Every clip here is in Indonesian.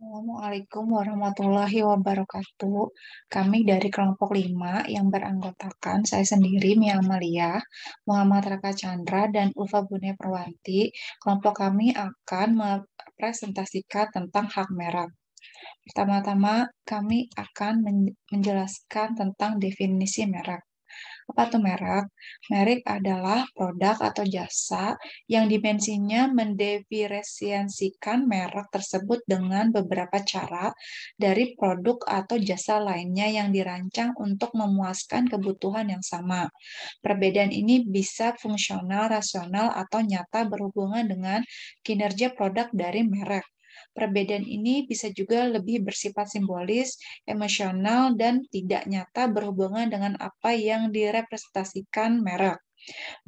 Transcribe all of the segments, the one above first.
Assalamualaikum warahmatullahi wabarakatuh. Kami dari kelompok 5 yang beranggotakan saya sendiri Mia Amalia, Muhammad Raka Chandra, dan Ulfa Bune Perwanti. Kelompok kami akan mempresentasikan tentang hak merek. Pertama-tama, kami akan menjelaskan tentang definisi merek. Apa tuh merek? Merek adalah produk atau jasa yang dimensinya mendefinisikan merek tersebut dengan beberapa cara dari produk atau jasa lainnya yang dirancang untuk memuaskan kebutuhan yang sama. Perbedaan ini bisa fungsional, rasional, atau nyata berhubungan dengan kinerja produk dari merek. Perbedaan ini bisa juga lebih bersifat simbolis, emosional, dan tidak nyata berhubungan dengan apa yang direpresentasikan merek.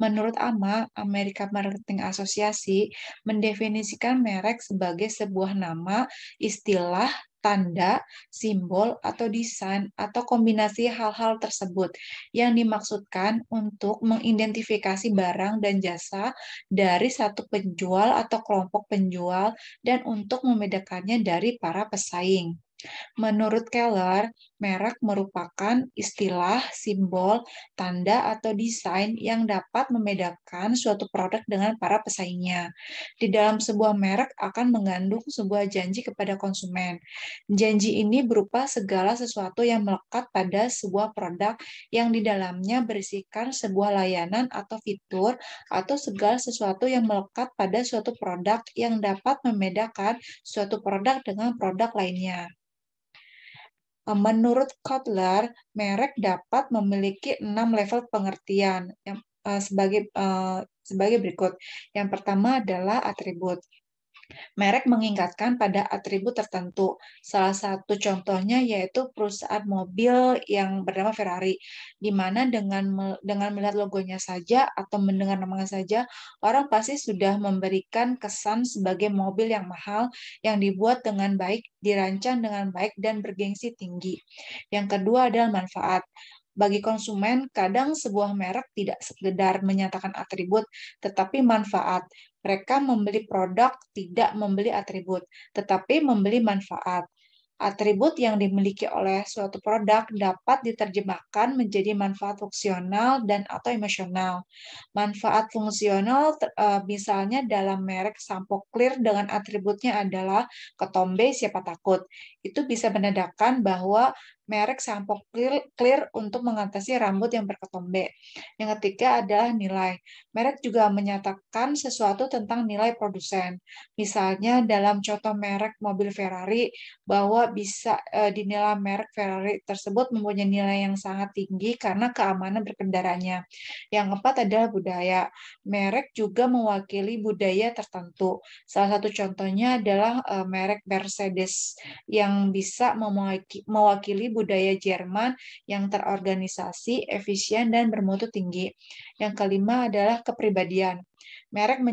Menurut AMA, Amerika Marketing Association, mendefinisikan merek sebagai sebuah nama, istilah, tanda, simbol, atau desain, atau kombinasi hal-hal tersebut yang dimaksudkan untuk mengidentifikasi barang dan jasa dari satu penjual atau kelompok penjual dan untuk membedakannya dari para pesaing. Menurut Keller, merek merupakan istilah, simbol, tanda, atau desain yang dapat membedakan suatu produk dengan para pesaingnya. Di dalam sebuah merek akan mengandung sebuah janji kepada konsumen. Janji ini berupa segala sesuatu yang melekat pada sebuah produk yang di dalamnya berisikan sebuah layanan atau fitur atau segala sesuatu yang melekat pada suatu produk yang dapat membedakan suatu produk dengan produk lainnya. Eh, menurut Kotler, merek dapat memiliki enam level pengertian yang eh, sebagai eh, sebagai berikut. Yang pertama adalah atribut. Merek mengingatkan pada atribut tertentu. Salah satu contohnya yaitu perusahaan mobil yang bernama Ferrari, di mana dengan dengan melihat logonya saja atau mendengar namanya saja, orang pasti sudah memberikan kesan sebagai mobil yang mahal yang dibuat dengan baik, dirancang dengan baik dan bergengsi tinggi. Yang kedua adalah manfaat bagi konsumen, kadang sebuah merek tidak sekedar menyatakan atribut, tetapi manfaat. Mereka membeli produk, tidak membeli atribut, tetapi membeli manfaat. Atribut yang dimiliki oleh suatu produk dapat diterjemahkan menjadi manfaat fungsional dan atau emosional. Manfaat fungsional e, misalnya dalam merek sampo clear dengan atributnya adalah ketombe siapa takut. Itu bisa menandakan bahwa merek sampo clear, clear untuk mengatasi rambut yang berketombe. Yang ketiga adalah nilai. Merek juga menyatakan sesuatu tentang nilai produsen. Misalnya dalam contoh merek mobil Ferrari bahwa bisa e, dinilai merek Ferrari tersebut mempunyai nilai yang sangat tinggi karena keamanan berkendaranya. Yang keempat adalah budaya. Merek juga mewakili budaya tertentu. Salah satu contohnya adalah e, merek Mercedes yang bisa mewakili budaya Jerman yang terorganisasi, efisien, dan bermutu tinggi. Yang kelima adalah kepribadian. Merek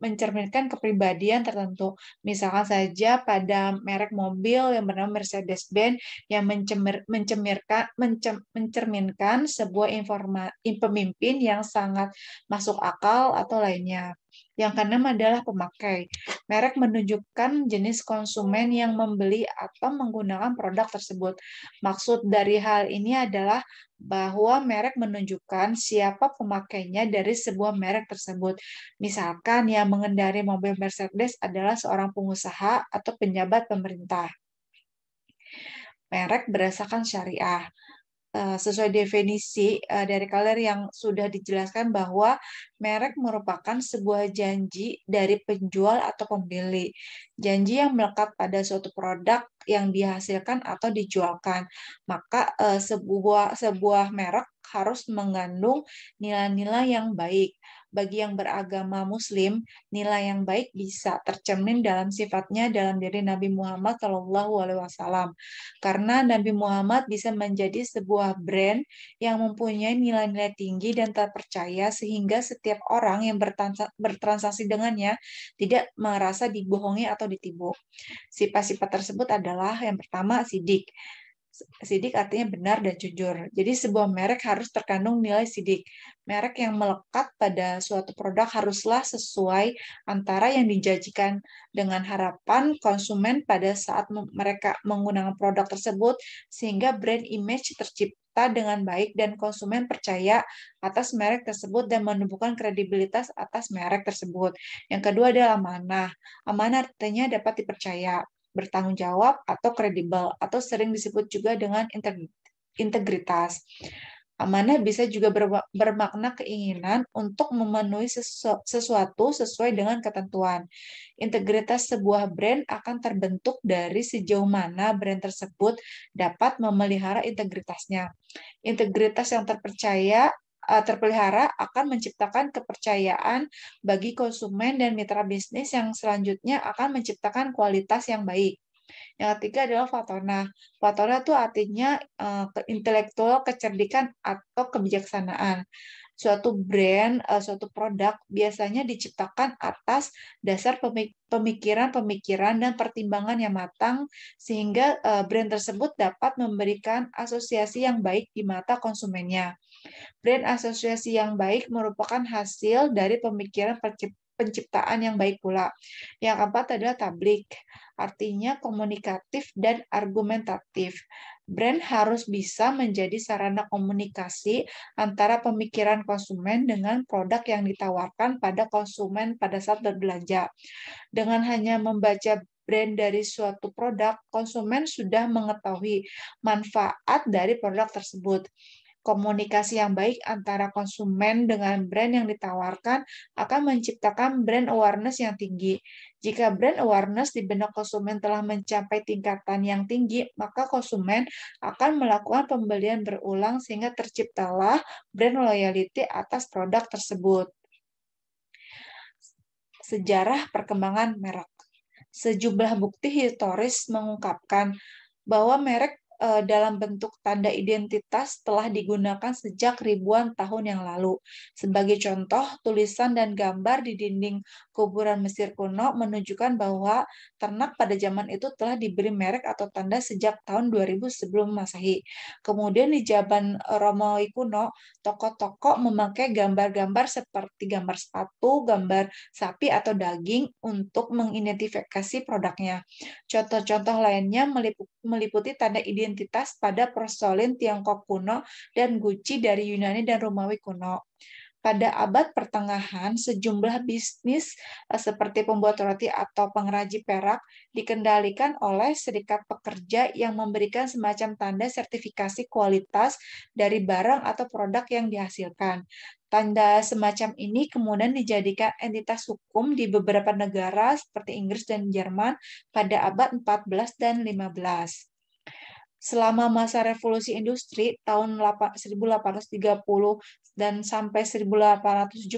mencerminkan kepribadian tertentu. Misalkan saja pada merek mobil yang bernama Mercedes-Benz yang mencemir, mencemirkan, mencem, mencerminkan sebuah informa, pemimpin yang sangat masuk akal atau lainnya. Yang keenam adalah pemakai. Merek menunjukkan jenis konsumen yang membeli atau menggunakan produk tersebut. Maksud dari hal ini adalah bahwa merek menunjukkan siapa pemakainya dari sebuah merek tersebut. Misalkan yang mengendari mobil Mercedes adalah seorang pengusaha atau penjabat pemerintah merek berdasarkan syariah. Eh, sesuai definisi eh, dari kalian yang sudah dijelaskan bahwa merek merupakan sebuah janji dari penjual atau pembeli. Janji yang melekat pada suatu produk yang dihasilkan atau dijualkan. Maka eh, sebuah sebuah merek harus mengandung nilai-nilai yang baik bagi yang beragama Muslim, nilai yang baik bisa tercermin dalam sifatnya dalam diri Nabi Muhammad Shallallahu Alaihi Wasallam. Karena Nabi Muhammad bisa menjadi sebuah brand yang mempunyai nilai-nilai tinggi dan terpercaya sehingga setiap orang yang bertransaksi dengannya tidak merasa dibohongi atau ditipu. Sifat-sifat tersebut adalah yang pertama sidik sidik artinya benar dan jujur. Jadi sebuah merek harus terkandung nilai sidik. Merek yang melekat pada suatu produk haruslah sesuai antara yang dijanjikan dengan harapan konsumen pada saat mereka menggunakan produk tersebut sehingga brand image tercipta dengan baik dan konsumen percaya atas merek tersebut dan menumbuhkan kredibilitas atas merek tersebut. Yang kedua adalah amanah. Amanah artinya dapat dipercaya bertanggung jawab atau kredibel atau sering disebut juga dengan integritas. Amanah bisa juga bermakna keinginan untuk memenuhi sesuatu sesuai dengan ketentuan. Integritas sebuah brand akan terbentuk dari sejauh mana brand tersebut dapat memelihara integritasnya. Integritas yang terpercaya Eh, terpelihara akan menciptakan kepercayaan bagi konsumen dan mitra bisnis yang selanjutnya akan menciptakan kualitas yang baik. Yang ketiga adalah fatona. Fatona itu artinya uh, eh, intelektual, kecerdikan, atau kebijaksanaan suatu brand, uh, suatu produk biasanya diciptakan atas dasar pemikiran-pemikiran dan pertimbangan yang matang sehingga uh, brand tersebut dapat memberikan asosiasi yang baik di mata konsumennya. Brand asosiasi yang baik merupakan hasil dari pemikiran penciptaan yang baik pula. Yang keempat adalah tablik, artinya komunikatif dan argumentatif brand harus bisa menjadi sarana komunikasi antara pemikiran konsumen dengan produk yang ditawarkan pada konsumen pada saat berbelanja. Dengan hanya membaca brand dari suatu produk, konsumen sudah mengetahui manfaat dari produk tersebut komunikasi yang baik antara konsumen dengan brand yang ditawarkan akan menciptakan brand awareness yang tinggi. Jika brand awareness di benak konsumen telah mencapai tingkatan yang tinggi, maka konsumen akan melakukan pembelian berulang sehingga terciptalah brand loyalty atas produk tersebut. Sejarah perkembangan merek. Sejumlah bukti historis mengungkapkan bahwa merek Eh, dalam bentuk tanda identitas telah digunakan sejak ribuan tahun yang lalu. Sebagai contoh, tulisan dan gambar di dinding kuburan Mesir kuno menunjukkan bahwa ternak pada zaman itu telah diberi merek atau tanda sejak tahun 2000 sebelum Masehi. Kemudian di zaman Romawi kuno, toko-toko memakai gambar-gambar seperti gambar sepatu, gambar sapi atau daging untuk mengidentifikasi produknya. Contoh-contoh lainnya meliputi tanda identitas identitas pada persolin Tiongkok kuno dan guci dari Yunani dan Romawi kuno. Pada abad pertengahan, sejumlah bisnis eh, seperti pembuat roti atau pengraji perak dikendalikan oleh serikat pekerja yang memberikan semacam tanda sertifikasi kualitas dari barang atau produk yang dihasilkan. Tanda semacam ini kemudian dijadikan entitas hukum di beberapa negara seperti Inggris dan Jerman pada abad 14 dan 15 selama masa revolusi industri tahun 1830 dan sampai 1870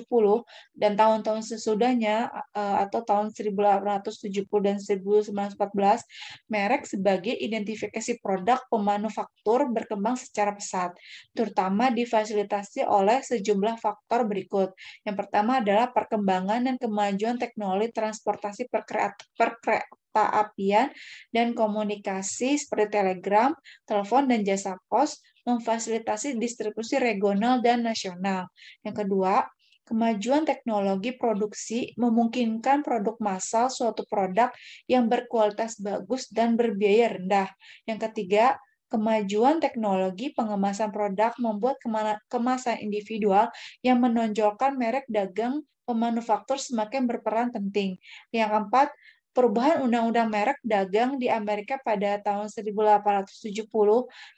dan tahun-tahun sesudahnya eh, atau tahun 1870 dan 1914 merek sebagai identifikasi produk pemanufaktur berkembang secara pesat terutama difasilitasi oleh sejumlah faktor berikut. Yang pertama adalah perkembangan dan kemajuan teknologi transportasi perkereta apian dan komunikasi seperti telegram, telepon dan jasa pos memfasilitasi distribusi regional dan nasional. Yang kedua, kemajuan teknologi produksi memungkinkan produk massal suatu produk yang berkualitas bagus dan berbiaya rendah. Yang ketiga, kemajuan teknologi pengemasan produk membuat kemasan individual yang menonjolkan merek dagang pemanufaktur semakin berperan penting. Yang keempat, perubahan undang-undang merek dagang di Amerika pada tahun 1870,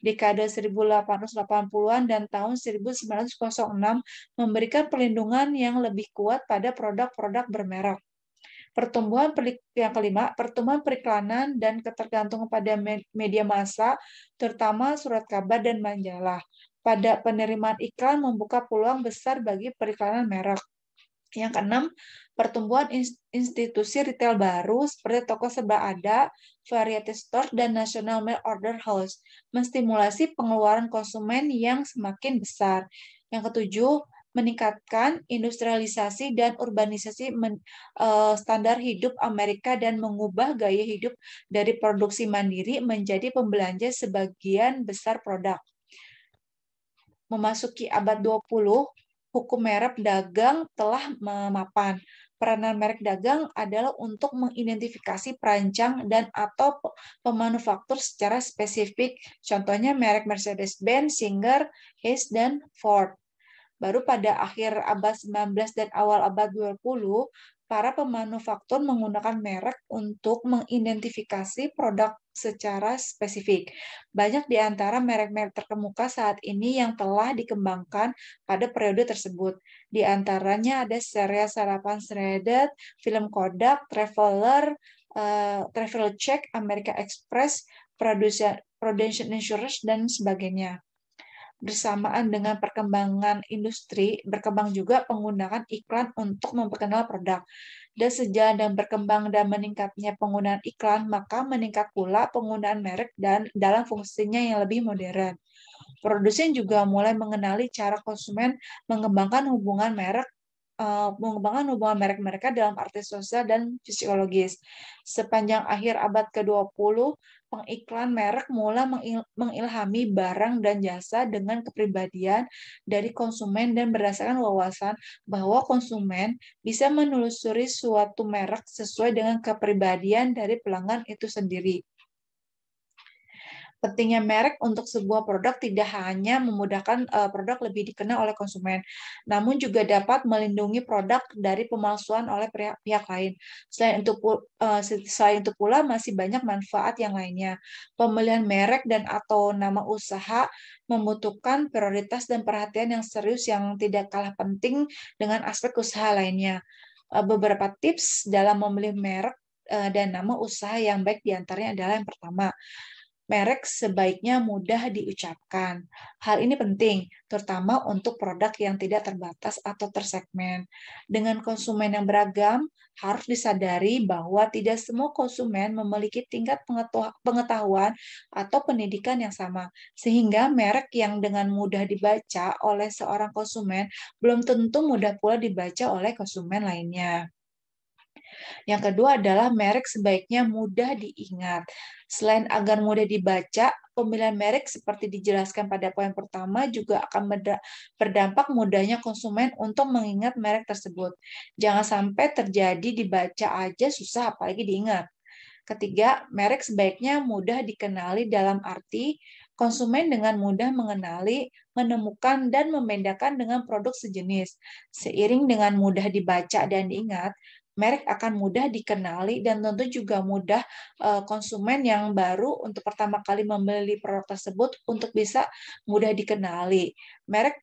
dekade 1880-an dan tahun 1906 memberikan perlindungan yang lebih kuat pada produk-produk bermerek. Pertumbuhan yang kelima, pertumbuhan periklanan dan ketergantungan pada media massa, terutama surat kabar dan majalah. Pada penerimaan iklan membuka peluang besar bagi periklanan merek yang keenam, pertumbuhan institusi retail baru seperti toko serba ada, variety store, dan national mail order house, menstimulasi pengeluaran konsumen yang semakin besar. Yang ketujuh, meningkatkan industrialisasi dan urbanisasi men, uh, standar hidup Amerika dan mengubah gaya hidup dari produksi mandiri menjadi pembelanja sebagian besar produk memasuki abad 20, hukum merek dagang telah memapan peranan merek dagang adalah untuk mengidentifikasi perancang dan atau pemanufaktur secara spesifik, contohnya merek Mercedes-Benz, Singer, Hayes, dan Ford. Baru pada akhir abad 19 dan awal abad 20, para pemanufaktur menggunakan merek untuk mengidentifikasi produk secara spesifik. Banyak di antara merek-merek terkemuka saat ini yang telah dikembangkan pada periode tersebut. Di antaranya ada seri sarapan Shredded, film Kodak, Traveler, uh, eh, Travel Check, America Express, Prudential Insurance, dan sebagainya bersamaan dengan perkembangan industri, berkembang juga penggunaan iklan untuk memperkenal produk. Dan sejalan dan berkembang dan meningkatnya penggunaan iklan, maka meningkat pula penggunaan merek dan dalam fungsinya yang lebih modern. Produsen juga mulai mengenali cara konsumen mengembangkan hubungan merek Eh, mengembangkan hubungan merek mereka dalam arti sosial dan fisiologis. Sepanjang akhir abad ke-20, pengiklan merek mulai mengilhami barang dan jasa dengan kepribadian dari konsumen dan berdasarkan wawasan bahwa konsumen bisa menelusuri suatu merek sesuai dengan kepribadian dari pelanggan itu sendiri pentingnya merek untuk sebuah produk tidak hanya memudahkan eh, produk lebih dikenal oleh konsumen, namun juga dapat melindungi produk dari pemalsuan oleh pihak, pihak lain. Selain itu, uh, eh, selain itu pula masih banyak manfaat yang lainnya. Pembelian merek dan atau nama usaha membutuhkan prioritas dan perhatian yang serius yang tidak kalah penting dengan aspek usaha lainnya. Eh, beberapa tips dalam memilih merek dan nama usaha yang baik diantaranya adalah yang pertama, merek sebaiknya mudah diucapkan. Hal ini penting, terutama untuk produk yang tidak terbatas atau tersegmen. Dengan konsumen yang beragam, harus disadari bahwa tidak semua konsumen memiliki tingkat pengetahuan atau pendidikan yang sama, sehingga merek yang dengan mudah dibaca oleh seorang konsumen belum tentu mudah pula dibaca oleh konsumen lainnya. Yang kedua adalah merek sebaiknya mudah diingat. Selain agar mudah dibaca, pemilihan merek seperti dijelaskan pada poin pertama juga akan berdampak mudahnya konsumen untuk mengingat merek tersebut. Jangan sampai terjadi dibaca aja susah apalagi diingat. Ketiga, merek sebaiknya mudah dikenali dalam arti konsumen dengan mudah mengenali, menemukan, dan membedakan dengan produk sejenis. Seiring dengan mudah dibaca dan diingat, merek akan mudah dikenali dan tentu juga mudah eh, konsumen yang baru untuk pertama kali membeli produk tersebut untuk bisa mudah dikenali. Merek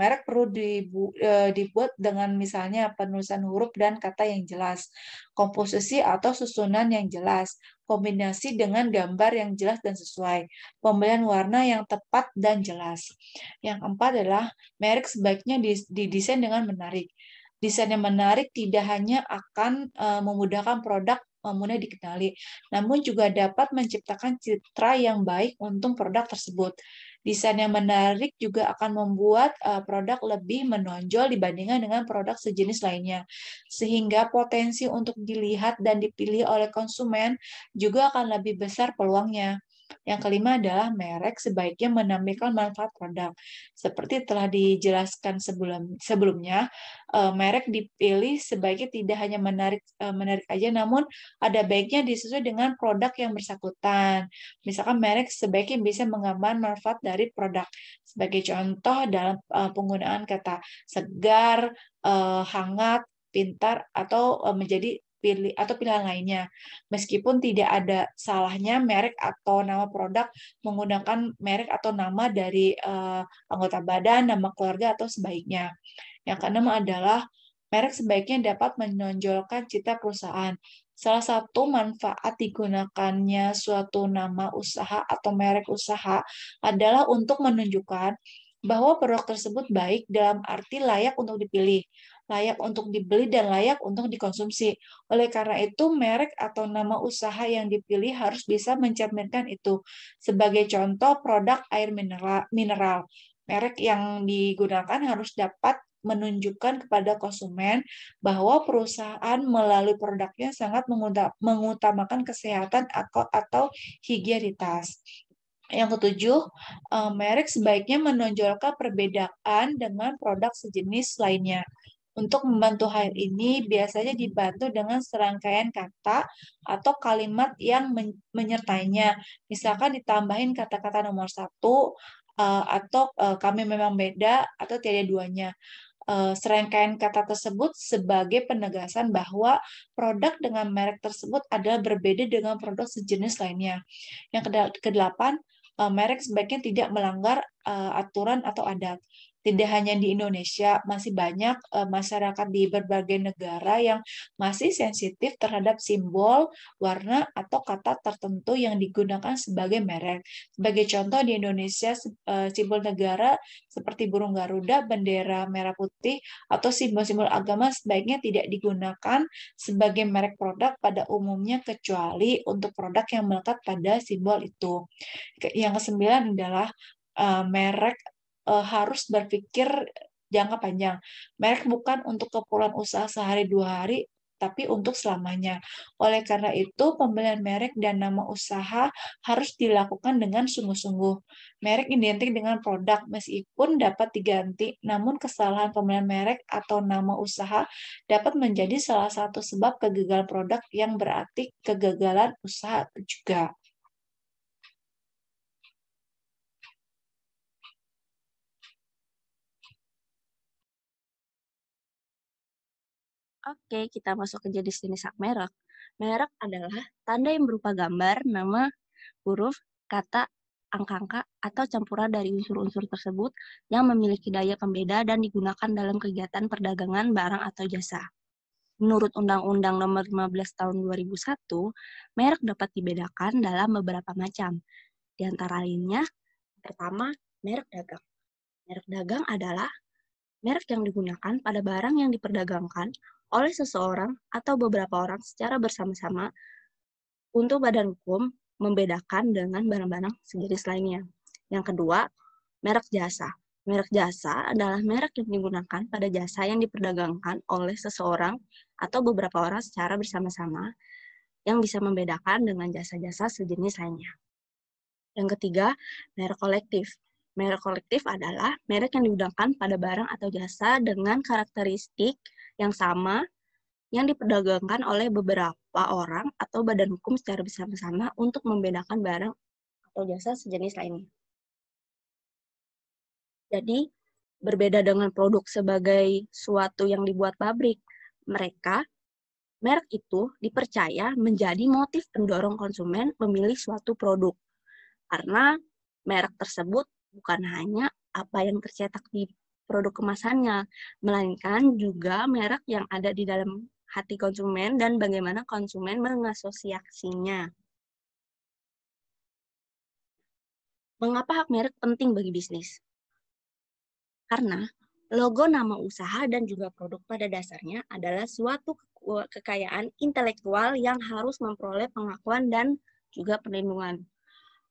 merek perlu dibu, eh, dibuat dengan misalnya penulisan huruf dan kata yang jelas, komposisi atau susunan yang jelas, kombinasi dengan gambar yang jelas dan sesuai, pembelian warna yang tepat dan jelas. Yang keempat adalah merek sebaiknya didesain dengan menarik desain yang menarik tidak hanya akan eh, memudahkan produk eh, mudah dikenali, namun juga dapat menciptakan citra yang baik untuk produk tersebut. Desain yang menarik juga akan membuat eh, produk lebih menonjol dibandingkan dengan produk sejenis lainnya, sehingga potensi untuk dilihat dan dipilih oleh konsumen juga akan lebih besar peluangnya. Yang kelima adalah merek sebaiknya menampilkan manfaat produk. Seperti telah dijelaskan sebelum sebelumnya, eh, merek dipilih sebaiknya tidak hanya menarik eh, menarik aja, namun ada baiknya disesuai dengan produk yang bersangkutan. Misalkan merek sebaiknya bisa mengamankan manfaat dari produk. Sebagai contoh dalam eh, penggunaan kata segar, hangat, pintar, atau menjadi pilih atau pilihan lainnya. Meskipun tidak ada salahnya merek atau nama produk menggunakan merek atau nama dari uh, anggota badan, nama keluarga atau sebaiknya. Yang keenam adalah merek sebaiknya dapat menonjolkan cita perusahaan. Salah satu manfaat digunakannya suatu nama usaha atau merek usaha adalah untuk menunjukkan bahwa produk tersebut baik dalam arti layak untuk dipilih layak untuk dibeli dan layak untuk dikonsumsi. Oleh karena itu, merek atau nama usaha yang dipilih harus bisa mencerminkan itu. Sebagai contoh, produk air mineral, mineral. merek yang digunakan harus dapat menunjukkan kepada konsumen bahwa perusahaan melalui produknya sangat mengutamakan kesehatan atau, atau higienitas. Yang ketujuh, eh, merek sebaiknya menonjolkan perbedaan dengan produk sejenis lainnya. Untuk membantu hal ini biasanya dibantu dengan serangkaian kata atau kalimat yang menyertainya. Misalkan ditambahin kata-kata nomor satu eh, atau eh, kami memang beda atau tiada duanya. Eh, serangkaian kata tersebut sebagai penegasan bahwa produk dengan merek tersebut adalah berbeda dengan produk sejenis lainnya. Yang kedelapan, merek sebaiknya tidak melanggar aturan atau adat tidak hanya di Indonesia, masih banyak eh, masyarakat di berbagai negara yang masih sensitif terhadap simbol, warna, atau kata tertentu yang digunakan sebagai merek. Sebagai contoh di Indonesia, eh, simbol negara seperti burung Garuda, bendera merah putih, atau simbol-simbol agama sebaiknya tidak digunakan sebagai merek produk pada umumnya kecuali untuk produk yang melekat pada simbol itu. Yang kesembilan adalah uh, merek uh, harus berpikir jangka panjang. Merek bukan untuk keperluan usaha sehari dua hari, tapi untuk selamanya. Oleh karena itu, pembelian merek dan nama usaha harus dilakukan dengan sungguh-sungguh. Merek identik dengan produk, meskipun dapat diganti, namun kesalahan pembelian merek atau nama usaha dapat menjadi salah satu sebab kegagalan produk yang berarti kegagalan usaha juga. Oke, kita masuk ke jenis jenis hak merek. Merek adalah tanda yang berupa gambar, nama, huruf, kata, angka-angka, atau campuran dari unsur-unsur tersebut yang memiliki daya pembeda dan digunakan dalam kegiatan perdagangan barang atau jasa. Menurut Undang-Undang Nomor 15 Tahun 2001, merek dapat dibedakan dalam beberapa macam. Di antara lainnya, pertama, merek dagang. Merek dagang adalah merek yang digunakan pada barang yang diperdagangkan oleh seseorang atau beberapa orang secara bersama-sama untuk badan hukum membedakan dengan barang-barang sejenis lainnya. Yang kedua, merek jasa. Merek jasa adalah merek yang digunakan pada jasa yang diperdagangkan oleh seseorang atau beberapa orang secara bersama-sama yang bisa membedakan dengan jasa-jasa sejenis lainnya. Yang ketiga, merek kolektif. Merek kolektif adalah merek yang digunakan pada barang atau jasa dengan karakteristik yang sama yang diperdagangkan oleh beberapa orang atau badan hukum secara bersama-sama untuk membedakan barang atau jasa sejenis lainnya. Jadi, berbeda dengan produk sebagai suatu yang dibuat pabrik, mereka, merek itu dipercaya menjadi motif pendorong konsumen memilih suatu produk. Karena merek tersebut bukan hanya apa yang tercetak di produk kemasannya, melainkan juga merek yang ada di dalam hati konsumen dan bagaimana konsumen mengasosiasinya. Mengapa hak merek penting bagi bisnis? Karena logo nama usaha dan juga produk pada dasarnya adalah suatu kekayaan intelektual yang harus memperoleh pengakuan dan juga perlindungan.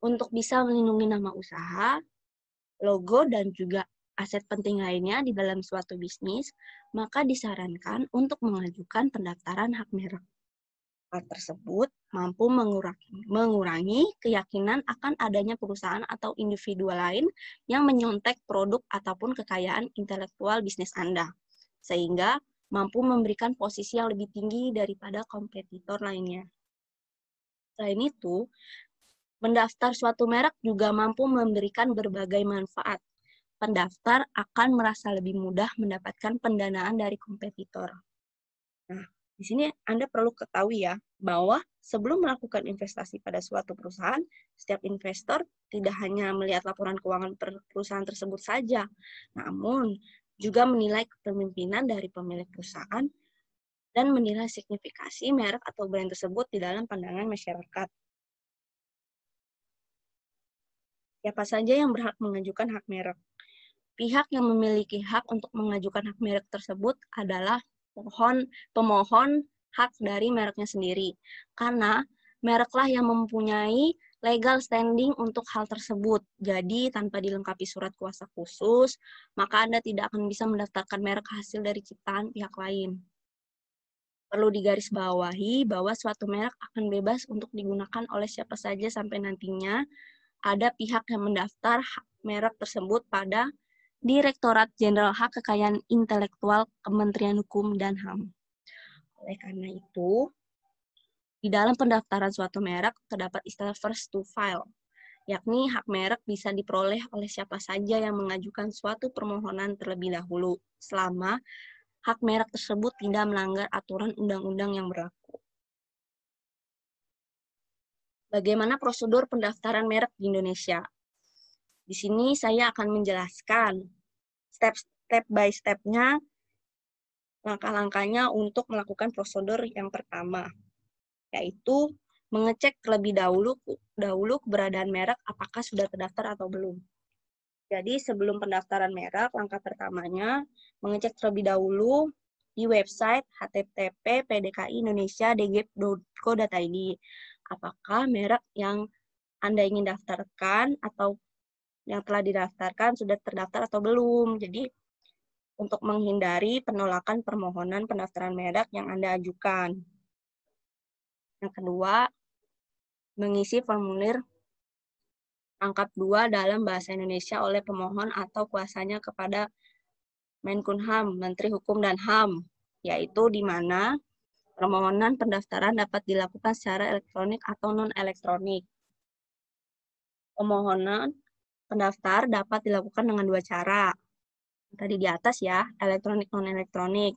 Untuk bisa melindungi nama usaha, logo, dan juga aset penting lainnya di dalam suatu bisnis, maka disarankan untuk mengajukan pendaftaran hak merek. Hal tersebut mampu mengurangi, mengurangi keyakinan akan adanya perusahaan atau individu lain yang menyontek produk ataupun kekayaan intelektual bisnis Anda, sehingga mampu memberikan posisi yang lebih tinggi daripada kompetitor lainnya. Selain itu, mendaftar suatu merek juga mampu memberikan berbagai manfaat, pendaftar akan merasa lebih mudah mendapatkan pendanaan dari kompetitor. Nah, di sini Anda perlu ketahui ya, bahwa sebelum melakukan investasi pada suatu perusahaan, setiap investor tidak hanya melihat laporan keuangan perusahaan tersebut saja, namun juga menilai kepemimpinan dari pemilik perusahaan dan menilai signifikasi merek atau brand tersebut di dalam pandangan masyarakat. Siapa saja yang berhak mengajukan hak merek? pihak yang memiliki hak untuk mengajukan hak merek tersebut adalah pohon pemohon hak dari mereknya sendiri. Karena mereklah yang mempunyai legal standing untuk hal tersebut. Jadi, tanpa dilengkapi surat kuasa khusus, maka Anda tidak akan bisa mendaftarkan merek hasil dari ciptaan pihak lain. Perlu digarisbawahi bahwa suatu merek akan bebas untuk digunakan oleh siapa saja sampai nantinya ada pihak yang mendaftar merek tersebut pada Direktorat Jenderal Hak Kekayaan Intelektual Kementerian Hukum dan HAM. Oleh karena itu, di dalam pendaftaran suatu merek terdapat istilah first to file, yakni hak merek bisa diperoleh oleh siapa saja yang mengajukan suatu permohonan terlebih dahulu, selama hak merek tersebut tidak melanggar aturan undang-undang yang berlaku. Bagaimana prosedur pendaftaran merek di Indonesia? Di sini saya akan menjelaskan step-step by step-nya, langkah-langkahnya untuk melakukan prosedur yang pertama, yaitu mengecek terlebih dahulu dahulu keberadaan merek apakah sudah terdaftar atau belum. Jadi sebelum pendaftaran merek, langkah pertamanya mengecek terlebih dahulu di website http pdki indonesia apakah merek yang Anda ingin daftarkan atau yang telah didaftarkan sudah terdaftar atau belum. Jadi untuk menghindari penolakan permohonan pendaftaran merek yang Anda ajukan. Yang kedua, mengisi formulir angkat dua dalam bahasa Indonesia oleh pemohon atau kuasanya kepada Menkumham, Menteri Hukum dan HAM, yaitu di mana permohonan pendaftaran dapat dilakukan secara elektronik atau non-elektronik. Pemohonan pendaftar dapat dilakukan dengan dua cara. Tadi di atas ya, elektronik non-elektronik.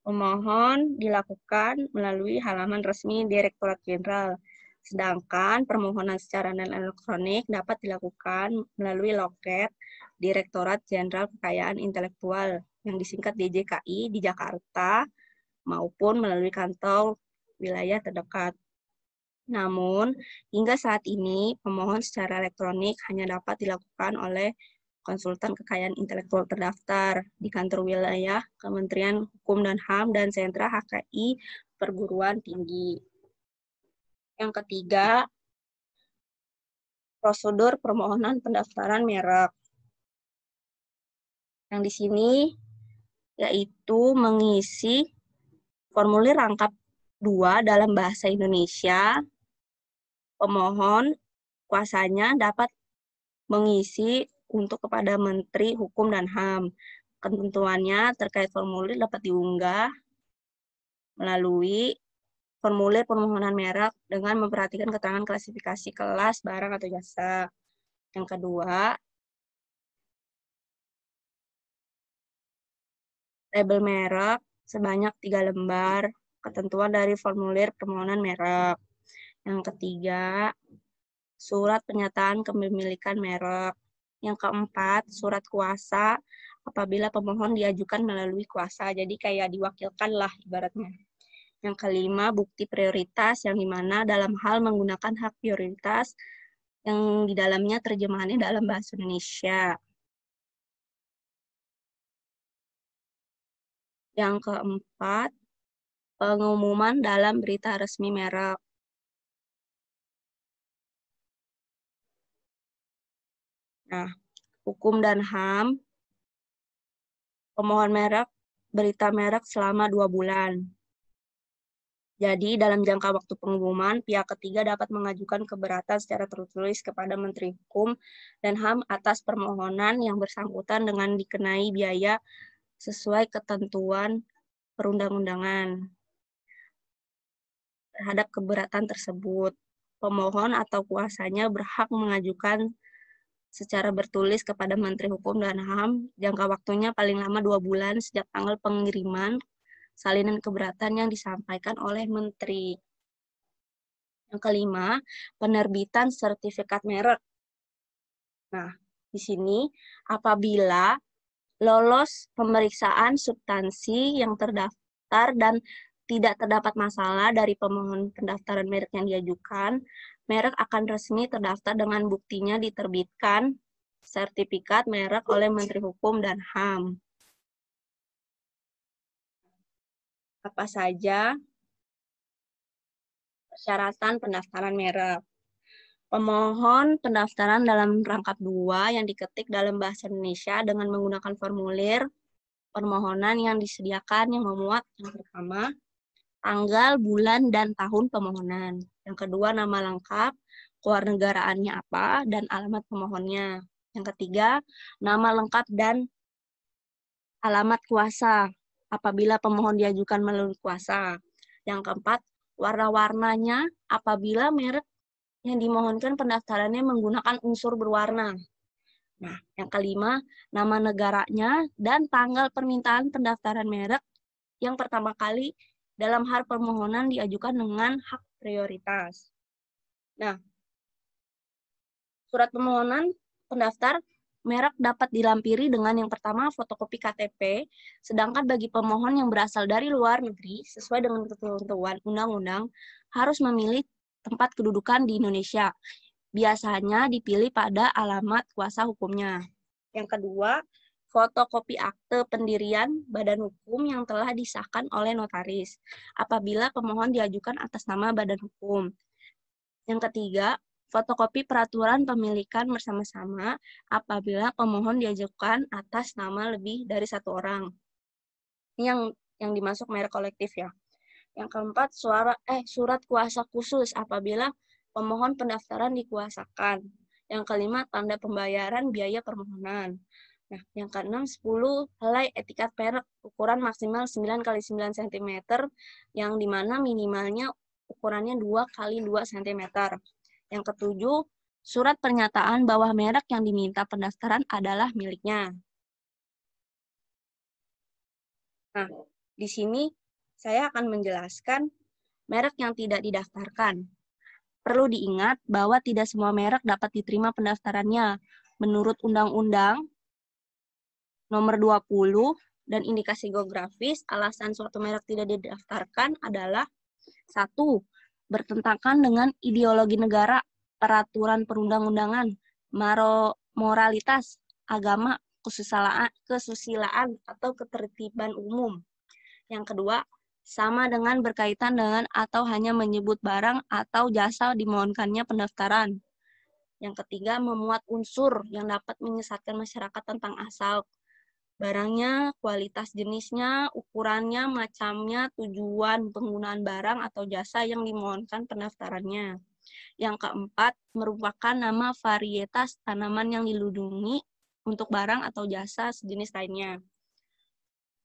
Pemohon dilakukan melalui halaman resmi Direktorat Jenderal. Sedangkan permohonan secara non-elektronik dapat dilakukan melalui loket Direktorat Jenderal Kekayaan Intelektual yang disingkat DJKI di Jakarta maupun melalui kantor wilayah terdekat. Namun, hingga saat ini, pemohon secara elektronik hanya dapat dilakukan oleh konsultan kekayaan intelektual terdaftar di kantor wilayah Kementerian Hukum dan HAM dan sentra HKI perguruan tinggi. Yang ketiga, prosedur permohonan pendaftaran merek. Yang di sini yaitu mengisi formulir rangkap dua dalam bahasa Indonesia pemohon kuasanya dapat mengisi untuk kepada Menteri Hukum dan HAM. Ketentuannya terkait formulir dapat diunggah melalui formulir permohonan merek dengan memperhatikan keterangan klasifikasi kelas, barang, atau jasa. Yang kedua, label merek sebanyak tiga lembar ketentuan dari formulir permohonan merek. Yang ketiga, surat pernyataan kepemilikan merek. Yang keempat, surat kuasa apabila pemohon diajukan melalui kuasa. Jadi kayak diwakilkan lah ibaratnya. Yang kelima, bukti prioritas yang dimana dalam hal menggunakan hak prioritas yang di dalamnya terjemahannya dalam bahasa Indonesia. Yang keempat, pengumuman dalam berita resmi merek. Nah, hukum dan HAM, pemohon merek, berita merek selama dua bulan. Jadi, dalam jangka waktu pengumuman, pihak ketiga dapat mengajukan keberatan secara tertulis kepada Menteri Hukum dan HAM atas permohonan yang bersangkutan dengan dikenai biaya sesuai ketentuan perundang-undangan terhadap keberatan tersebut. Pemohon atau kuasanya berhak mengajukan secara bertulis kepada Menteri Hukum dan HAM jangka waktunya paling lama dua bulan sejak tanggal pengiriman salinan keberatan yang disampaikan oleh Menteri. Yang kelima, penerbitan sertifikat merek. Nah, di sini apabila lolos pemeriksaan substansi yang terdaftar dan tidak terdapat masalah dari pemohon pendaftaran merek yang diajukan, merek akan resmi terdaftar dengan buktinya diterbitkan sertifikat merek oleh Menteri Hukum dan HAM. Apa saja persyaratan pendaftaran merek? Pemohon pendaftaran dalam rangkap dua yang diketik dalam bahasa Indonesia dengan menggunakan formulir permohonan yang disediakan yang memuat yang pertama, tanggal, bulan, dan tahun pemohonan. Yang kedua, nama lengkap, kewarganegaraannya apa, dan alamat pemohonnya. Yang ketiga, nama lengkap dan alamat kuasa apabila pemohon diajukan melalui kuasa. Yang keempat, warna-warnanya apabila merek yang dimohonkan pendaftarannya menggunakan unsur berwarna. Nah, yang kelima, nama negaranya dan tanggal permintaan pendaftaran merek yang pertama kali dalam hal permohonan diajukan dengan hak prioritas. Nah, surat permohonan pendaftar merek dapat dilampiri dengan yang pertama fotokopi KTP, sedangkan bagi pemohon yang berasal dari luar negeri sesuai dengan ketentuan undang-undang harus memilih tempat kedudukan di Indonesia. Biasanya dipilih pada alamat kuasa hukumnya. Yang kedua, fotokopi akte pendirian badan hukum yang telah disahkan oleh notaris apabila pemohon diajukan atas nama badan hukum. Yang ketiga, fotokopi peraturan pemilikan bersama-sama apabila pemohon diajukan atas nama lebih dari satu orang. Ini yang yang dimasuk merek kolektif ya. Yang keempat, suara eh surat kuasa khusus apabila pemohon pendaftaran dikuasakan. Yang kelima, tanda pembayaran biaya permohonan. Nah, yang keenam 10 helai etikat perak ukuran maksimal 9 kali 9 cm yang dimana minimalnya ukurannya 2 kali 2 cm. Yang ketujuh, surat pernyataan bahwa merek yang diminta pendaftaran adalah miliknya. Nah, di sini saya akan menjelaskan merek yang tidak didaftarkan. Perlu diingat bahwa tidak semua merek dapat diterima pendaftarannya. Menurut undang-undang, nomor 20 dan indikasi geografis, alasan suatu merek tidak didaftarkan adalah satu bertentangan dengan ideologi negara, peraturan perundang-undangan, moralitas, agama, kesusilaan, kesusilaan atau ketertiban umum. Yang kedua, sama dengan berkaitan dengan atau hanya menyebut barang atau jasa dimohonkannya pendaftaran. Yang ketiga, memuat unsur yang dapat menyesatkan masyarakat tentang asal barangnya, kualitas jenisnya, ukurannya, macamnya, tujuan penggunaan barang atau jasa yang dimohonkan pendaftarannya. Yang keempat, merupakan nama varietas tanaman yang dilindungi untuk barang atau jasa sejenis lainnya.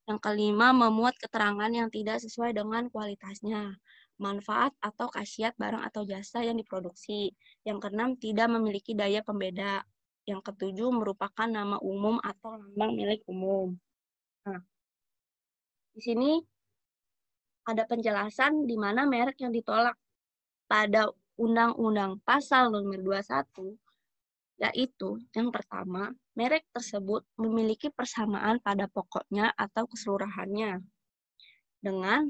Yang kelima, memuat keterangan yang tidak sesuai dengan kualitasnya, manfaat atau khasiat barang atau jasa yang diproduksi. Yang keenam, tidak memiliki daya pembeda, yang ketujuh merupakan nama umum atau lambang milik umum. Nah, di sini ada penjelasan di mana merek yang ditolak pada Undang-Undang Pasal Nomor 21 yaitu yang pertama, merek tersebut memiliki persamaan pada pokoknya atau keseluruhannya dengan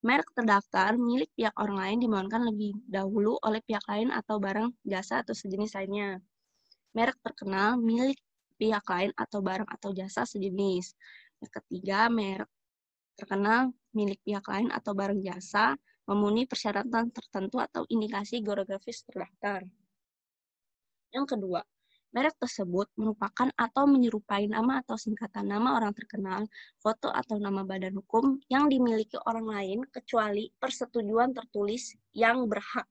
merek terdaftar milik pihak orang lain dimaukan lebih dahulu oleh pihak lain atau barang jasa atau sejenis lainnya merek terkenal milik pihak lain atau barang atau jasa sejenis. Yang ketiga, merek terkenal milik pihak lain atau barang jasa memenuhi persyaratan tertentu atau indikasi geografis terdaftar. Yang kedua, merek tersebut merupakan atau menyerupai nama atau singkatan nama orang terkenal, foto atau nama badan hukum yang dimiliki orang lain kecuali persetujuan tertulis yang berhak.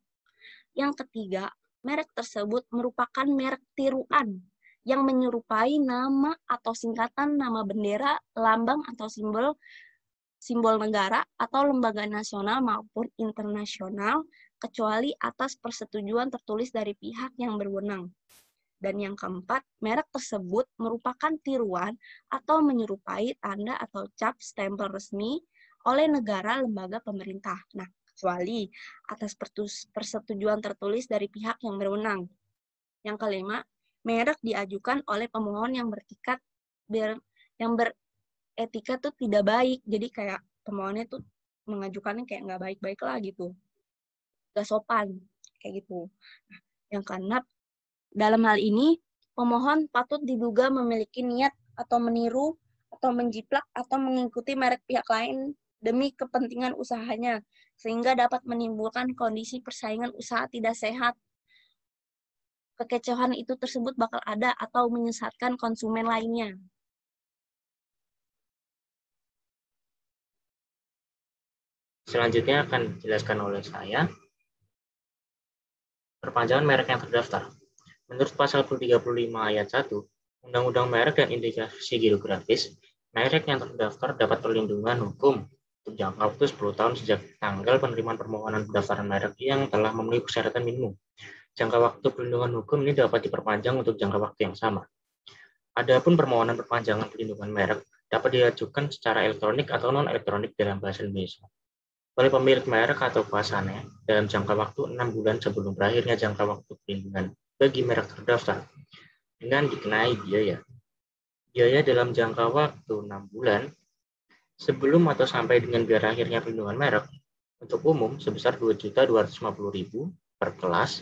Yang ketiga, merek tersebut merupakan merek tiruan yang menyerupai nama atau singkatan nama bendera, lambang atau simbol simbol negara atau lembaga nasional maupun internasional kecuali atas persetujuan tertulis dari pihak yang berwenang. Dan yang keempat, merek tersebut merupakan tiruan atau menyerupai tanda atau cap stempel resmi oleh negara lembaga pemerintah. Nah, kecuali atas persetujuan tertulis dari pihak yang berwenang. Yang kelima, merek diajukan oleh pemohon yang bertikat ber, yang beretika tuh tidak baik. Jadi kayak pemohonnya tuh mengajukannya kayak nggak baik-baik lah gitu. nggak sopan, kayak gitu. Nah, yang keenam, dalam hal ini, pemohon patut diduga memiliki niat atau meniru atau menjiplak atau mengikuti merek pihak lain demi kepentingan usahanya sehingga dapat menimbulkan kondisi persaingan usaha tidak sehat. Kekecohan itu tersebut bakal ada atau menyesatkan konsumen lainnya. Selanjutnya akan dijelaskan oleh saya. Perpanjangan merek yang terdaftar. Menurut pasal 35 ayat 1 Undang-Undang Merek dan Indikasi Geografis, merek yang terdaftar dapat perlindungan hukum jangka waktu 10 tahun sejak tanggal penerimaan permohonan pendaftaran merek yang telah memenuhi persyaratan minimum. Jangka waktu perlindungan hukum ini dapat diperpanjang untuk jangka waktu yang sama. Adapun permohonan perpanjangan perlindungan merek dapat diajukan secara elektronik atau non-elektronik dalam bahasa Indonesia oleh pemilik merek atau kuasanya dalam jangka waktu enam bulan sebelum berakhirnya jangka waktu perlindungan bagi merek terdaftar dengan dikenai biaya. Biaya dalam jangka waktu enam bulan sebelum atau sampai dengan biar akhirnya perlindungan merek untuk umum sebesar 2.250.000 per kelas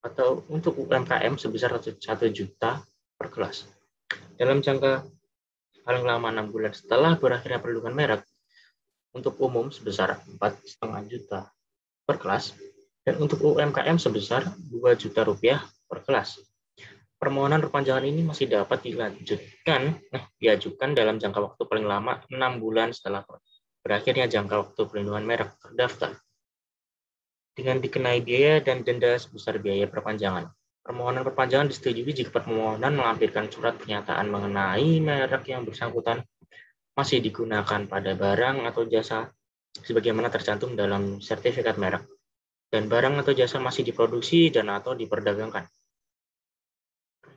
atau untuk UMKM sebesar 1 juta per kelas. Dalam jangka paling lama 6 bulan setelah berakhirnya perlindungan merek, untuk umum sebesar 4,5 juta per kelas, dan untuk UMKM sebesar 2 juta rupiah per kelas permohonan perpanjangan ini masih dapat dilanjutkan, nah, diajukan dalam jangka waktu paling lama 6 bulan setelah berakhirnya jangka waktu perlindungan merek terdaftar. Dengan dikenai biaya dan denda sebesar biaya perpanjangan. Permohonan perpanjangan disetujui jika permohonan melampirkan surat pernyataan mengenai merek yang bersangkutan masih digunakan pada barang atau jasa sebagaimana tercantum dalam sertifikat merek dan barang atau jasa masih diproduksi dan atau diperdagangkan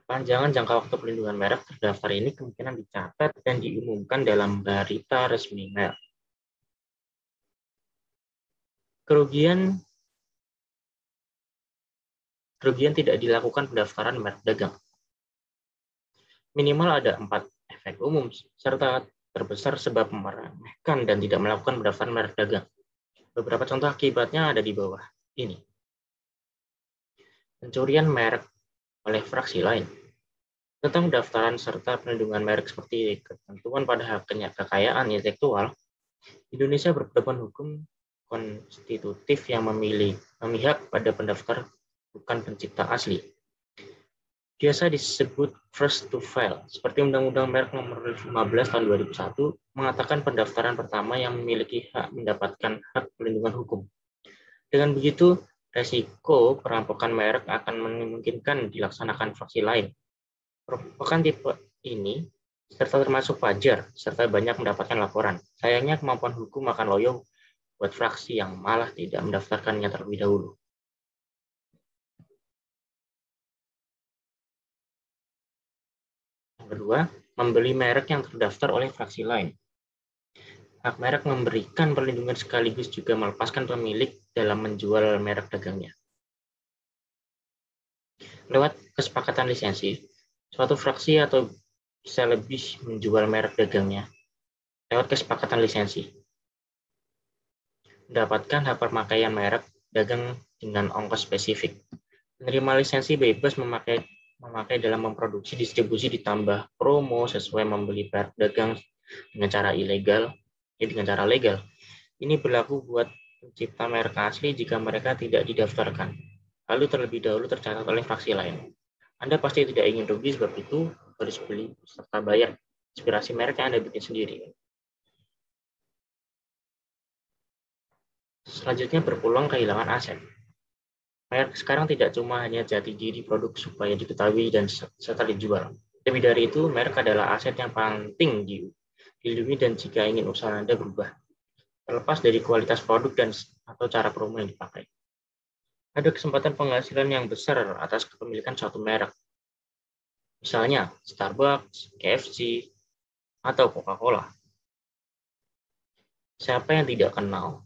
Panjangan jangka waktu perlindungan merek terdaftar ini kemungkinan dicatat dan diumumkan dalam berita resmi merek. Kerugian kerugian tidak dilakukan pendaftaran merek dagang. Minimal ada empat efek umum, serta terbesar sebab meremehkan dan tidak melakukan pendaftaran merek dagang. Beberapa contoh akibatnya ada di bawah ini. Pencurian merek oleh fraksi lain. Tentang daftaran serta perlindungan merek seperti ketentuan pada hak kekayaan intelektual, Indonesia berpedoman hukum konstitutif yang memilih memihak pada pendaftar bukan pencipta asli. Biasa disebut first to file, seperti Undang-Undang Merek Nomor 15 Tahun 2001 mengatakan pendaftaran pertama yang memiliki hak mendapatkan hak perlindungan hukum. Dengan begitu, resiko perampokan merek akan memungkinkan dilaksanakan fraksi lain. Perampokan tipe ini serta termasuk fajar serta banyak mendapatkan laporan. Sayangnya kemampuan hukum akan loyo buat fraksi yang malah tidak mendaftarkannya terlebih dahulu. Yang kedua, membeli merek yang terdaftar oleh fraksi lain hak merek memberikan perlindungan sekaligus juga melepaskan pemilik dalam menjual merek dagangnya. Lewat kesepakatan lisensi, suatu fraksi atau bisa lebih menjual merek dagangnya lewat kesepakatan lisensi. Mendapatkan hak pemakaian merek dagang dengan ongkos spesifik. menerima lisensi bebas memakai memakai dalam memproduksi distribusi ditambah promo sesuai membeli merek dagang dengan cara ilegal ya dengan cara legal. Ini berlaku buat pencipta merek asli jika mereka tidak didaftarkan, lalu terlebih dahulu tercatat oleh fraksi lain. Anda pasti tidak ingin rugi sebab itu harus beli serta bayar inspirasi merek yang Anda bikin sendiri. Selanjutnya berpulang kehilangan aset. Merek sekarang tidak cuma hanya jati diri produk supaya diketahui dan serta dijual. Lebih dari itu, merek adalah aset yang penting di dilindungi dan jika ingin usaha Anda berubah, terlepas dari kualitas produk dan atau cara promo yang dipakai. Ada kesempatan penghasilan yang besar atas kepemilikan suatu merek. Misalnya Starbucks, KFC, atau Coca-Cola. Siapa yang tidak kenal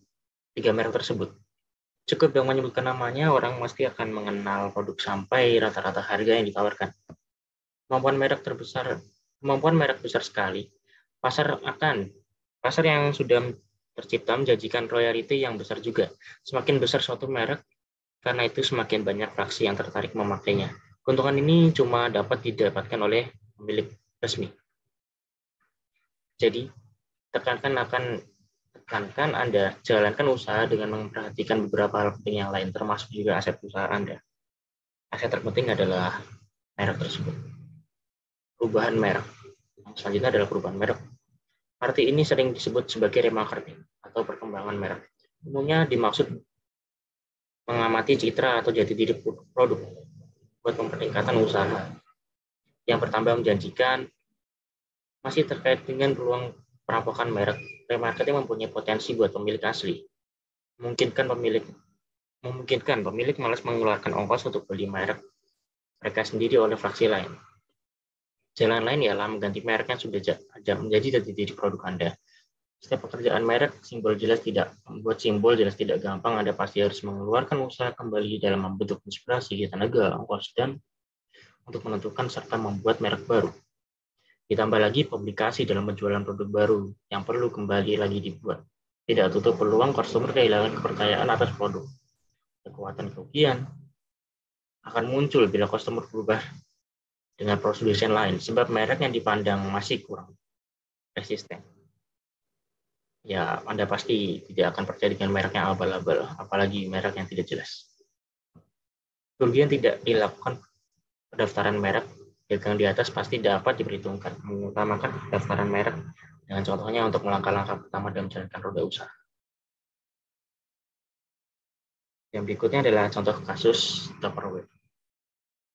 tiga merek tersebut? Cukup yang menyebutkan namanya, orang pasti akan mengenal produk sampai rata-rata harga yang ditawarkan. Kemampuan merek terbesar, kemampuan merek besar sekali pasar akan pasar yang sudah tercipta menjanjikan royalti yang besar juga. Semakin besar suatu merek, karena itu semakin banyak fraksi yang tertarik memakainya. Keuntungan ini cuma dapat didapatkan oleh pemilik resmi. Jadi, tekankan akan tekankan Anda jalankan usaha dengan memperhatikan beberapa hal penting yang lain, termasuk juga aset usaha Anda. Aset terpenting adalah merek tersebut. Perubahan merek. Selanjutnya adalah perubahan merek Arti ini sering disebut sebagai remarketing atau perkembangan merek. Umumnya dimaksud mengamati citra atau jati diri produk buat peningkatan usaha yang bertambah menjanjikan masih terkait dengan peluang perampokan merek. Remarketing mempunyai potensi buat pemilik asli. Memungkinkan pemilik memungkinkan pemilik malas mengeluarkan ongkos untuk beli merek mereka sendiri oleh fraksi lain. Jalan lain ialah mengganti merek yang sudah menjadi jati diri produk Anda. Setiap pekerjaan merek, simbol jelas tidak membuat simbol jelas tidak gampang. Anda pasti harus mengeluarkan usaha kembali dalam membentuk inspirasi, tenaga, ongkos, dan untuk menentukan serta membuat merek baru. Ditambah lagi publikasi dalam penjualan produk baru yang perlu kembali lagi dibuat. Tidak tutup peluang konsumen kehilangan kepercayaan atas produk. Kekuatan kerugian akan muncul bila customer berubah dengan produsen lain sebab merek yang dipandang masih kurang resisten. Ya, Anda pasti tidak akan percaya dengan merek yang abal-abal, apalagi merek yang tidak jelas. Kerugian tidak dilakukan pendaftaran merek yang di atas pasti dapat diperhitungkan, mengutamakan pendaftaran merek dengan contohnya untuk melangkah-langkah pertama dalam menjalankan roda usaha. Yang berikutnya adalah contoh kasus Tupperware,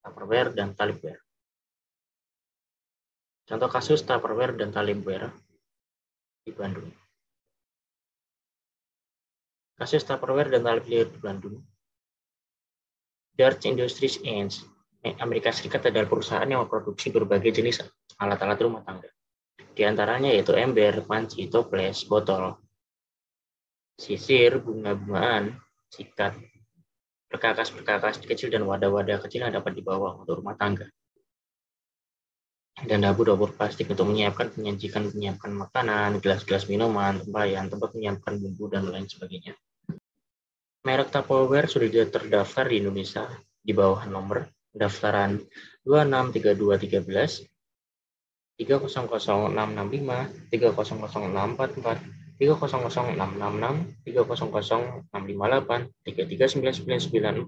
Tupperware dan Talibware. Contoh kasus Tupperware dan Taliware di Bandung. Kasus Tupperware dan Taliware di Bandung. Dutch Industries Inc. Eh, Amerika Serikat adalah perusahaan yang memproduksi berbagai jenis alat-alat rumah tangga. Di antaranya yaitu ember, panci, toples, botol, sisir, bunga-bungaan, sikat, perkakas-perkakas kecil dan wadah-wadah kecil yang dapat dibawa untuk rumah tangga dan dapur dapur plastik untuk menyiapkan penyajikan menyiapkan makanan gelas-gelas minuman tempayan tempat menyiapkan bumbu dan lain sebagainya merek Tupperware sudah terdaftar di Indonesia di bawah nomor daftaran 263213 300665 300644 300666, 300658, 339994,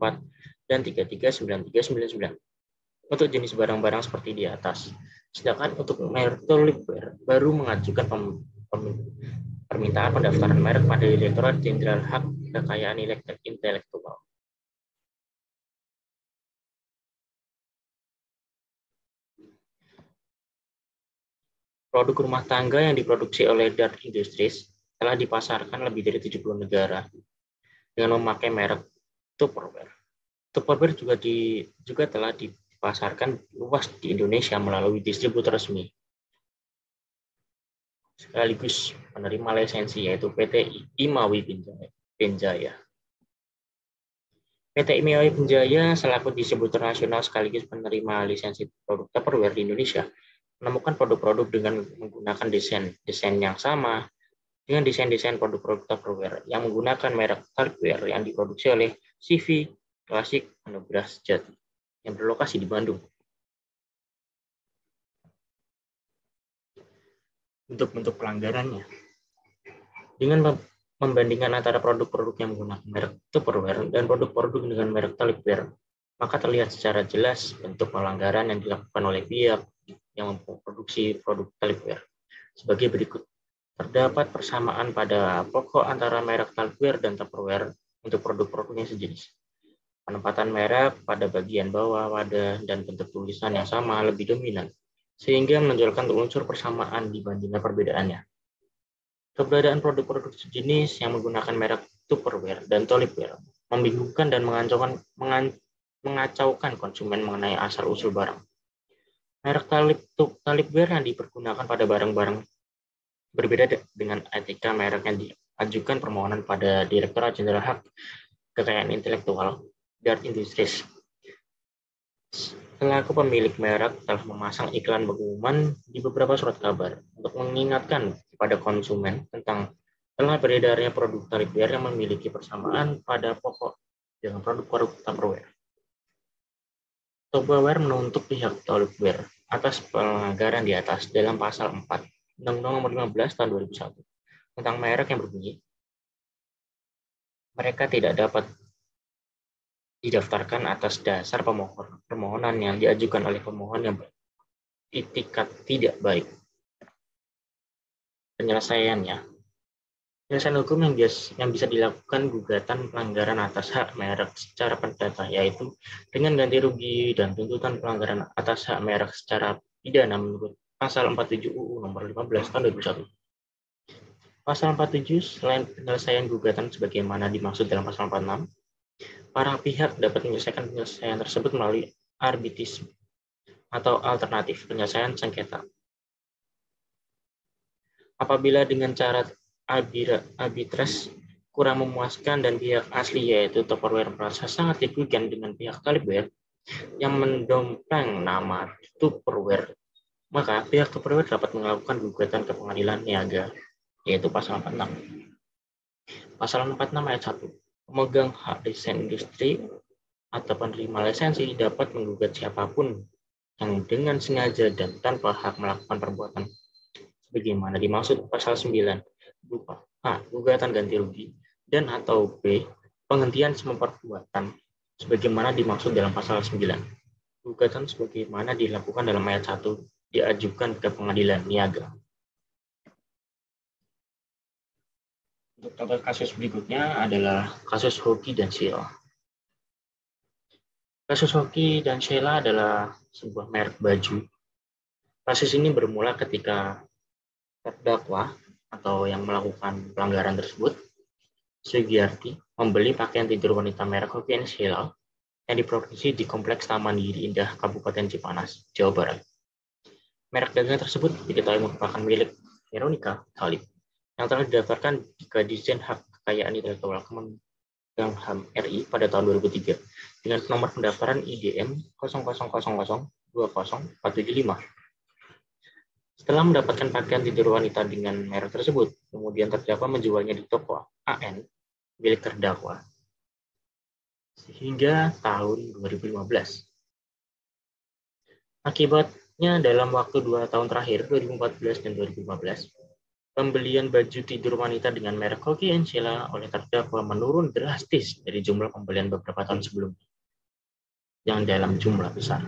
dan 339399 untuk jenis barang-barang seperti di atas. Sedangkan untuk merek tulip baru mengajukan permintaan pendaftaran merek pada Direktorat Jenderal Hak Kekayaan Intelektual. Produk rumah tangga yang diproduksi oleh Dart Industries telah dipasarkan lebih dari 70 negara dengan memakai merek Tupperware. Tupperware juga di juga telah di dipasarkan luas di Indonesia melalui distributor resmi. Sekaligus penerima lisensi yaitu PT Imawi Penjaya. PT Imawi Penjaya selaku distributor nasional sekaligus penerima lisensi produk Tupperware di Indonesia menemukan produk-produk dengan menggunakan desain desain yang sama dengan desain-desain produk-produk Tupperware yang menggunakan merek Tupperware yang diproduksi oleh CV Klasik Anugerah Sejati yang berlokasi di Bandung. Untuk bentuk pelanggarannya. Dengan membandingkan antara produk-produk yang menggunakan merek Tupperware dan produk-produk dengan merek Talibware, maka terlihat secara jelas bentuk pelanggaran yang dilakukan oleh pihak yang memproduksi produk Talibware. Sebagai berikut, terdapat persamaan pada pokok antara merek Talibware dan Tupperware untuk produk-produknya sejenis. Penempatan merek pada bagian bawah wadah dan bentuk tulisan yang sama lebih dominan, sehingga menonjolkan unsur persamaan dibandingkan perbedaannya. Keberadaan produk-produk sejenis yang menggunakan merek Tupperware dan Tolipware membingungkan dan mengacaukan, mengacaukan konsumen mengenai asal-usul barang. Merek talip, talipware yang dipergunakan pada barang-barang berbeda dengan etika merek yang diajukan permohonan pada Direktorat Jenderal Hak Kekayaan Intelektual Dart Industries. Selaku pemilik merek telah memasang iklan pengumuman di beberapa surat kabar untuk mengingatkan kepada konsumen tentang telah beredarnya produk tarif biar yang memiliki persamaan pada pokok dengan produk-produk Tupperware. Tupperware menuntut pihak Tupperware atas pelanggaran di atas dalam pasal 4 Undang-Undang Nomor 15 Tahun 2001 tentang merek yang berbunyi mereka tidak dapat didaftarkan atas dasar pemohon, permohonan yang diajukan oleh pemohon yang itikat tidak baik. Penyelesaiannya. Penyelesaian hukum yang, bias, yang bisa dilakukan gugatan pelanggaran atas hak merek secara perdata, yaitu dengan ganti rugi dan tuntutan pelanggaran atas hak merek secara pidana menurut pasal 47 UU nomor 15 tahun 2001. Pasal 47 selain penyelesaian gugatan sebagaimana dimaksud dalam pasal 46, Para pihak dapat menyelesaikan penyelesaian tersebut melalui arbitrisme atau alternatif penyelesaian sengketa. Apabila dengan cara arbitres kurang memuaskan dan pihak asli yaitu Tupperware merasa sangat dikuikan dengan pihak Taliban yang mendompleng nama Tupperware, maka pihak Tupperware dapat melakukan gugatan ke pengadilan niaga yaitu pasal 46. Pasal 46 ayat 1 pemegang hak desain industri atau penerima lisensi dapat menggugat siapapun yang dengan sengaja dan tanpa hak melakukan perbuatan sebagaimana dimaksud pasal 9 berupa A. Gugatan ganti rugi dan atau B. Penghentian semua perbuatan sebagaimana dimaksud dalam pasal 9. Gugatan sebagaimana dilakukan dalam ayat 1 diajukan ke pengadilan niaga. Untuk tabel kasus berikutnya adalah kasus Hoki dan Sheila. Kasus Hoki dan Sheila adalah sebuah merek baju. Kasus ini bermula ketika terdakwa atau yang melakukan pelanggaran tersebut, Sugiyarti, membeli pakaian tidur wanita merek Hoki dan Sheila yang diproduksi di Kompleks Taman Diri Indah, Kabupaten Cipanas, Jawa Barat. Merek dagang tersebut diketahui merupakan milik Veronica Khalid yang telah didaftarkan ke desain Hak Kekayaan Intelektual Kemenang HAM RI pada tahun 2003 dengan nomor pendaftaran IDM 00002047 setelah mendapatkan pakaian tidur wanita dengan merek tersebut, kemudian terdakwa menjualnya di toko AN milik terdakwa sehingga tahun 2015. Akibatnya dalam waktu dua tahun terakhir, 2014 dan 2015, pembelian baju tidur wanita dengan merek Koki and Sheila oleh terdakwa menurun drastis dari jumlah pembelian beberapa tahun sebelumnya, yang dalam jumlah besar.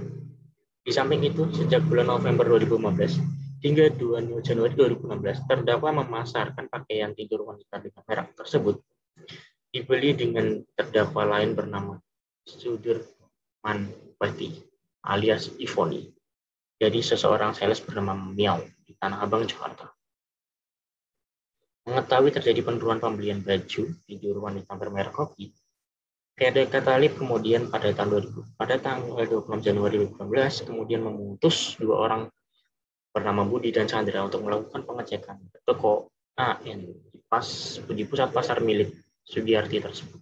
Di samping itu, sejak bulan November 2015 hingga 2 Januari 2016, terdakwa memasarkan pakaian tidur wanita dengan merek tersebut dibeli dengan terdakwa lain bernama Sudirman Pati alias Ivoni, jadi seseorang sales bernama Miao di Tanah Abang, Jakarta mengetahui terjadi penurunan pembelian baju di juruan di kantor merek kopi, kata Katalip kemudian pada tahun 2000, pada tanggal 26 Januari 2016 kemudian memutus dua orang bernama Budi dan Chandra untuk melakukan pengecekan ke AN di pas di pusat pasar milik Sugiyarti tersebut.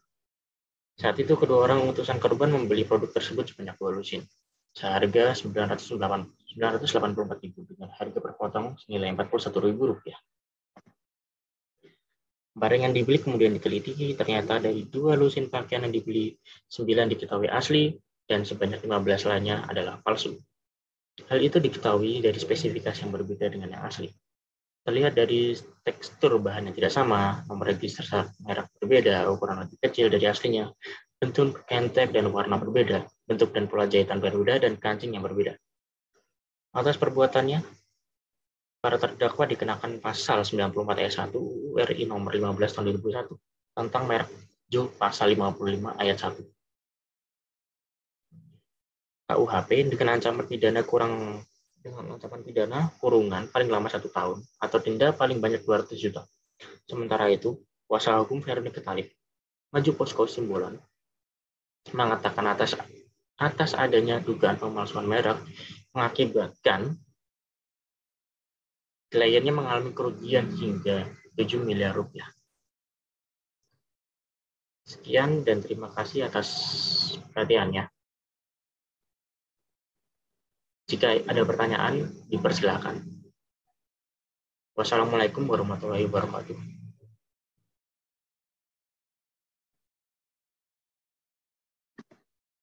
Saat itu kedua orang mengutusan korban membeli produk tersebut sebanyak dua lusin seharga 984.000 dengan harga per potong senilai Rp41.000. Barang yang dibeli kemudian diteliti, ternyata dari dua lusin pakaian yang dibeli, 9 diketahui asli, dan sebanyak 15 lainnya adalah palsu. Hal itu diketahui dari spesifikasi yang berbeda dengan yang asli. Terlihat dari tekstur bahan yang tidak sama, nomor register merek berbeda, ukuran lebih kecil dari aslinya, bentuk entek dan warna berbeda, bentuk dan pola jahitan berbeda, dan kancing yang berbeda. Atas perbuatannya, para terdakwa dikenakan pasal 94 ayat 1 RI nomor 15 tahun 2001 tentang merek Jo pasal 55 ayat 1. KUHP dikenakan ancaman pidana kurang dengan ancaman pidana kurungan paling lama satu tahun atau denda paling banyak 200 juta. Sementara itu, kuasa hukum Ferdi Talib maju posko simbolan mengatakan atas atas adanya dugaan pemalsuan merek mengakibatkan kliennya mengalami kerugian hingga 7 miliar rupiah. Sekian dan terima kasih atas perhatiannya. Jika ada pertanyaan, dipersilakan. Wassalamualaikum warahmatullahi wabarakatuh.